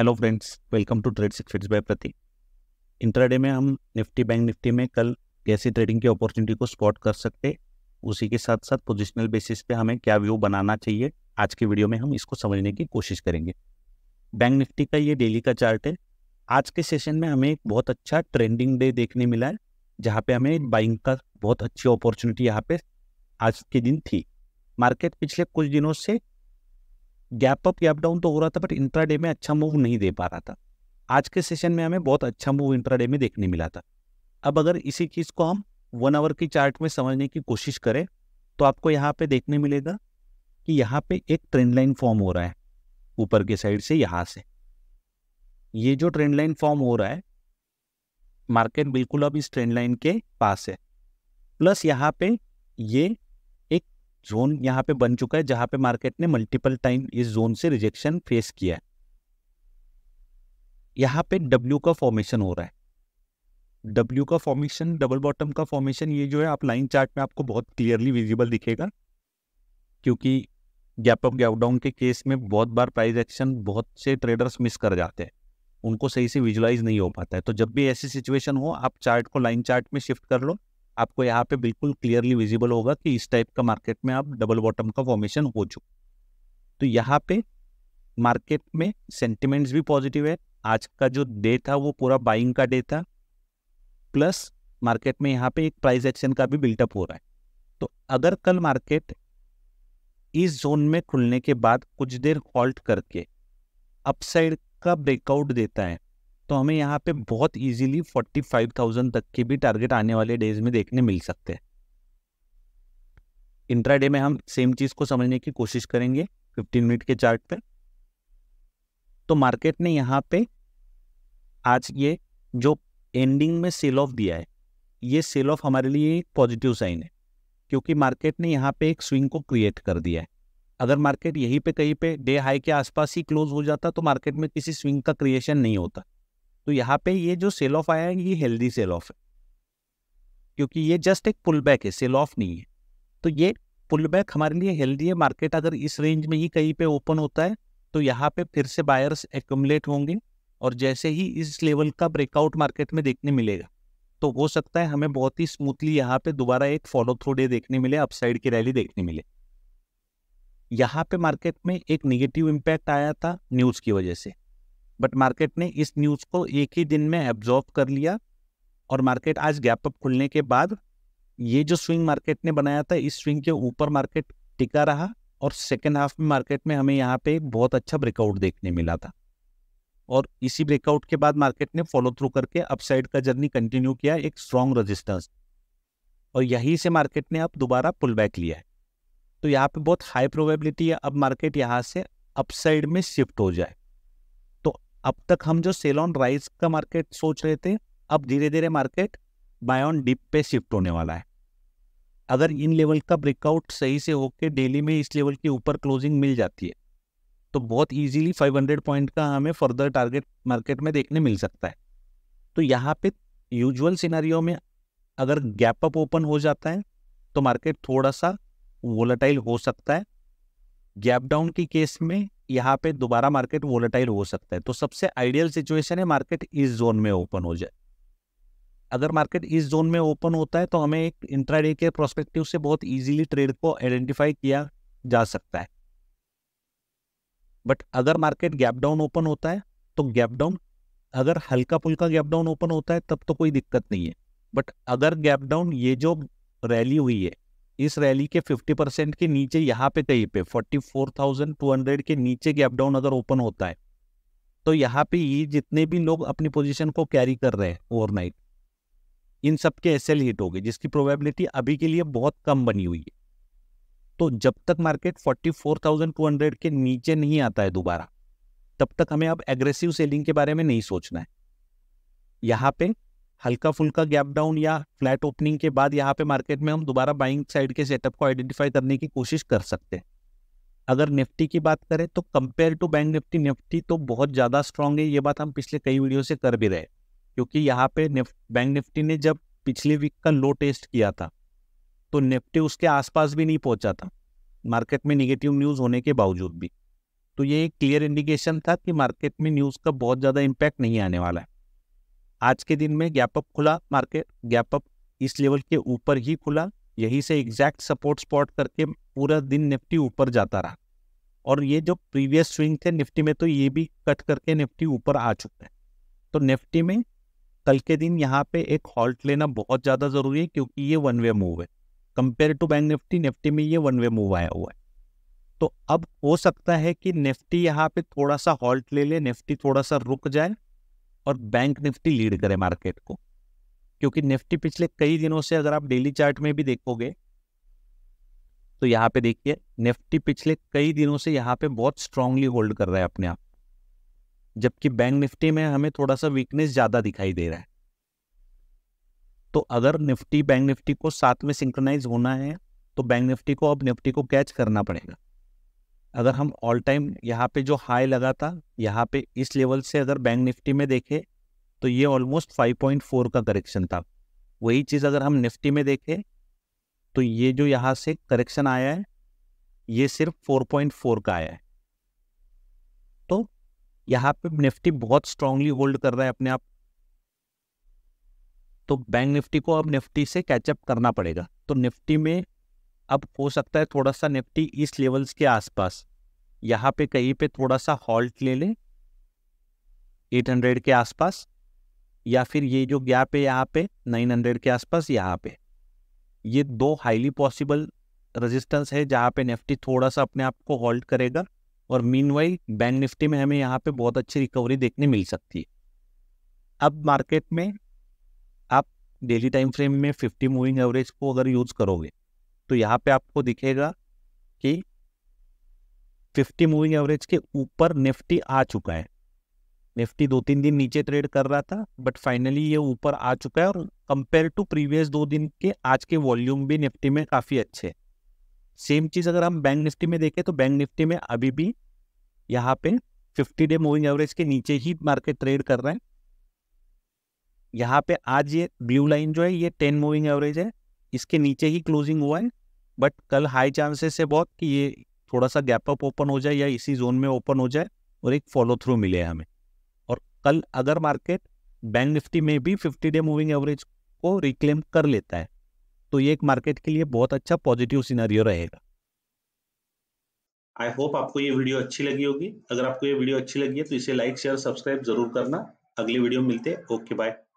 hello friends welcome to trade six by प्रति intraday में हम निफ्टी बैंक निफ्टी में कल कैसे ट्रेडिंग की अपॉर्चुनिटी को स्पॉट कर सकते उसी के साथ साथ पोजिशनल बेसिस पे हमें क्या व्यू बनाना चाहिए आज के वीडियो में हम इसको समझने की कोशिश करेंगे बैंक निफ्टी का ये डेली का चार्ट है आज के सेशन में हमें एक बहुत अच्छा ट्रेंडिंग डे देखने मिला है जहाँ पे हमें बाइंग का बहुत अच्छी अपॉर्चुनिटी यहाँ पे आज के दिन थी मार्केट पिछले कुछ दिनों से गैप अप गैप डाउन तो हो रहा था बट इंट्राडे में अच्छा मूव नहीं दे पा रहा था आज के सेशन में हमें बहुत अच्छा मूव इंट्राडे में देखने मिला था अब अगर इसी चीज़ को हम वन आवर की चार्ट में समझने की कोशिश करें तो आपको यहाँ पे देखने मिलेगा कि यहाँ पे एक ट्रेंड लाइन फॉर्म हो रहा है ऊपर के साइड से यहाँ से ये जो ट्रेंड लाइन फॉर्म हो रहा है मार्केट बिल्कुल अब इस ट्रेंड लाइन के पास है प्लस यहाँ पे ये जोन यहाँ पे बन चुका है जहां पे मार्केट ने मल्टीपल टाइम इस जोन से रिजेक्शन फेस किया है यहाँ पे W का फॉर्मेशन हो रहा है W का फॉर्मेशन डबल बॉटम का फॉर्मेशन ये जो है आप लाइन चार्ट में आपको बहुत क्लियरली विजिबल दिखेगा क्योंकि गैप अप गैप डाउन के केस में बहुत बार प्राइस एक्शन बहुत से ट्रेडर्स मिस कर जाते हैं उनको सही से विजुलाइज नहीं हो पाता है तो जब भी ऐसी सिचुएशन हो आप चार्ट को लाइन चार्ट में शिफ्ट कर लो आपको यहाँ पे बिल्कुल क्लियरली विजिबल होगा कि इस टाइप का मार्केट में आप डबल बॉटम का फॉर्मेशन हो चुका तो यहाँ पे मार्केट में सेंटिमेंट्स भी पॉजिटिव है आज का जो डे था वो पूरा बाइंग का डे था प्लस मार्केट में यहाँ पे एक प्राइस एक्शन का भी बिल्टअप हो रहा है तो अगर कल मार्केट इस जोन में खुलने के बाद कुछ देर हॉल्ट करके अपसाइड का ब्रेकआउट देता है तो हमें यहाँ पे बहुत इजीली 45,000 तक के भी टारगेट आने वाले डेज में देखने मिल सकते हैं डे में हम सेम चीज़ को समझने की कोशिश करेंगे 15 मिनट के चार्ट पे तो मार्केट ने यहाँ पे आज ये जो एंडिंग में सेल ऑफ दिया है ये सेल ऑफ हमारे लिए एक पॉजिटिव साइन है क्योंकि मार्केट ने यहाँ पे एक स्विंग को क्रिएट कर दिया है अगर मार्केट यहीं पे कहीं पे डे हाई के आसपास ही क्लोज हो जाता तो मार्केट में किसी स्विंग का क्रिएशन नहीं होता तो यहाँ पे ये जो सेल ऑफ आया है ये हेल्दी सेल ऑफ है क्योंकि ये जस्ट एक पुल बैक है सेल ऑफ नहीं है तो ये पुल बैक हमारे लिए हेल्दी है मार्केट अगर इस रेंज में ही कहीं पे ओपन होता है तो यहाँ पे फिर से बायर्स एक्यूमलेट होंगे और जैसे ही इस लेवल का ब्रेकआउट मार्केट में देखने मिलेगा तो हो सकता है हमें बहुत ही स्मूथली यहाँ पे दोबारा एक फॉलो थ्रू डे देखने मिले अपसाइड की रैली देखने मिले यहाँ पे मार्केट में एक निगेटिव इम्पैक्ट आया था न्यूज़ की वजह से बट मार्केट ने इस न्यूज को एक ही दिन में एब्जॉर्व कर लिया और मार्केट आज गैप अप खुलने के बाद ये जो स्विंग मार्केट ने बनाया था इस स्विंग के ऊपर मार्केट टिका रहा और सेकेंड हाफ में मार्केट में हमें यहाँ पे बहुत अच्छा ब्रेकआउट देखने मिला था और इसी ब्रेकआउट के बाद मार्केट ने फॉलो थ्रू करके अपसाइड का जर्नी कंटिन्यू किया एक स्ट्रॉन्ग रजिस्टेंस और यहीं से मार्केट ने अब दोबारा पुल बैक लिया है तो यहाँ पे बहुत हाई प्रोबेबिलिटी है अब मार्केट यहाँ से अपसाइड में शिफ्ट हो जाए अब तक हम जो सेल ऑन राइस का मार्केट सोच रहे थे अब धीरे धीरे मार्केट बाय ऑन डिप पे शिफ्ट होने वाला है अगर इन लेवल का ब्रेकआउट सही से होकर डेली में इस लेवल के ऊपर क्लोजिंग मिल जाती है तो बहुत इजीली 500 पॉइंट का हमें फर्दर टारगेट मार्केट में देखने मिल सकता है तो यहाँ पे यूजुअल सिनारियो में अगर गैप अप ओपन हो जाता है तो मार्केट थोड़ा सा वोलाटाइल हो सकता है गैप डाउन के केस में यहाँ पे दोबारा मार्केट वोलेटाइल हो सकता है तो सबसे आइडियल सिचुएशन है मार्केट इस जोन में ओपन हो जाए अगर मार्केट इस जोन में ओपन होता है तो हमें एक इंट्राडे के प्रोस्पेक्टिव से बहुत इजीली ट्रेड को आइडेंटिफाई किया जा सकता है बट अगर मार्केट गैप डाउन ओपन होता है तो गैप डाउन अगर हल्का पुल्का गैप डाउन ओपन होता है तब तो कोई दिक्कत नहीं है बट अगर गैप डाउन ये जो रैली हुई है इस रैली के 50 परसेंट के नीचे यहाँ पे कहीं पे 44,200 के नीचे गैप डाउन अगर ओपन होता है तो यहाँ पे ये जितने भी लोग अपनी पोजीशन को कैरी कर रहे हैं ओवरनाइट इन सब के एस हिट हो गए जिसकी प्रोबेबिलिटी अभी के लिए बहुत कम बनी हुई है तो जब तक मार्केट 44,200 के नीचे नहीं आता है दोबारा तब तक हमें अब एग्रेसिव सेलिंग के बारे में नहीं सोचना है यहाँ पे हल्का फुल्का गैप डाउन या फ्लैट ओपनिंग के बाद यहाँ पे मार्केट में हम दोबारा बाइंग साइड के सेटअप को आइडेंटिफाई करने की कोशिश कर सकते हैं अगर निफ्टी की बात करें तो compare to bank Nifty Nifty तो बहुत ज़्यादा स्ट्रांग है ये बात हम पिछले कई वीडियो से कर भी रहे क्योंकि यहाँ पे बैंक निफ्टी ने जब पिछले वीक का लो टेस्ट किया था तो निफ्टी उसके आसपास भी नहीं पहुंचा था मार्केट में निगेटिव न्यूज़ होने के बावजूद भी तो ये एक क्लियर इंडिकेशन था कि मार्केट में न्यूज़ का बहुत ज़्यादा इम्पैक्ट नहीं आने वाला है आज के दिन में गैप अप खुला मार्केट गैप अप इस लेवल के ऊपर ही खुला यही से एग्जैक्ट सपोर्ट स्पॉट करके पूरा दिन निफ्टी ऊपर जाता रहा और ये जो प्रीवियस स्विंग थे निफ्टी में तो ये भी कट करके निफ्टी ऊपर आ चुके हैं तो निफ्टी में कल के दिन यहाँ पे एक हॉल्ट लेना बहुत ज़्यादा ज़रूरी है क्योंकि ये वन वे मूव है compare to bank Nifty Nifty में ये वन वे मूव आया हुआ है तो अब हो सकता है कि निफ्टी यहाँ पे थोड़ा सा हॉल्ट ले ले निफ्टी थोड़ा सा रुक जाए और बैंक निफ्टी लीड करे मार्केट को क्योंकि निफ्टी पिछले कई दिनों से अगर आप डेली चार्ट में भी देखोगे तो यहाँ पे देखिए निफ्टी पिछले कई दिनों से यहाँ पे बहुत स्ट्रांगली होल्ड कर रहा है अपने आप जबकि बैंक निफ्टी में हमें थोड़ा सा वीकनेस ज़्यादा दिखाई दे रहा है तो अगर निफ्टी बैंक निफ्टी को साथ में सिंक्रोनाइज होना है तो बैंक निफ्टी को अब निफ्टी को कैच करना पड़ेगा अगर हम ऑल टाइम यहाँ पे जो हाई लगा था यहाँ पे इस लेवल से अगर बैंक निफ्टी में देखें तो ये ऑलमोस्ट 5.4 का करेक्शन था वही चीज़ अगर हम निफ्टी में देखें तो ये जो यहाँ से करेक्शन आया है ये सिर्फ 4.4 का आया है तो यहाँ पे निफ्टी बहुत स्ट्रांगली होल्ड कर रहा है अपने आप तो बैंक निफ्टी को अब निफ्टी से कैचअप करना पड़ेगा तो निफ्टी में अब हो सकता है थोड़ा सा निफ्टी इस लेवल्स के आसपास यहाँ पे कहीं पे थोड़ा सा हॉल्ट ले लें 800 के आसपास या फिर ये जो गैप है यहाँ पे 900 के आसपास यहाँ पे ये दो हाईली पॉसिबल रेजिस्टेंस है जहाँ पे निफ्टी थोड़ा सा अपने आप को हॉल्ट करेगा और मीन बैंक निफ्टी में हमें यहाँ पे बहुत अच्छी रिकवरी देखने मिल सकती है अब मार्केट में आप डेली टाइम फ्रेम में 50 मूविंग एवरेज को अगर यूज़ करोगे तो यहाँ पे आपको दिखेगा कि 50 मूविंग एवरेज के ऊपर निफ्टी आ चुका है निफ्टी दो तीन दिन नीचे ट्रेड कर रहा था बट फाइनली ये ऊपर आ चुका है और कंपेयर टू प्रीवियस दो दिन के आज के वॉल्यूम भी निफ्टी में काफ़ी अच्छे सेम चीज़ अगर हम बैंक निफ्टी में देखें तो बैंक निफ्टी में अभी भी यहाँ पे 50 डे मूविंग एवरेज के नीचे ही मार्केट ट्रेड कर रहे हैं यहाँ पे आज ये ब्लू लाइन जो है ये 10 मूविंग एवरेज है इसके नीचे ही क्लोजिंग हुआ है बट कल हाई चांसेस है बहुत कि ये थोड़ा सा गैप अप ओपन हो जाए या इसी जोन में ओपन हो जाए और एक फॉलो थ्रू मिले हमें और कल अगर मार्केट बैंक निफ्टी में भी फिफ्टी डे मूविंग एवरेज को रिक्लेम कर लेता है तो ये एक मार्केट के लिए बहुत अच्छा पॉजिटिव सिनेरियो रहेगा आई होप आपको ये वीडियो अच्छी लगी होगी अगर आपको ये वीडियो अच्छी लगी है तो इसे लाइक शेयर सब्सक्राइब जरूर करना अगली वीडियो मिलते ओके बाय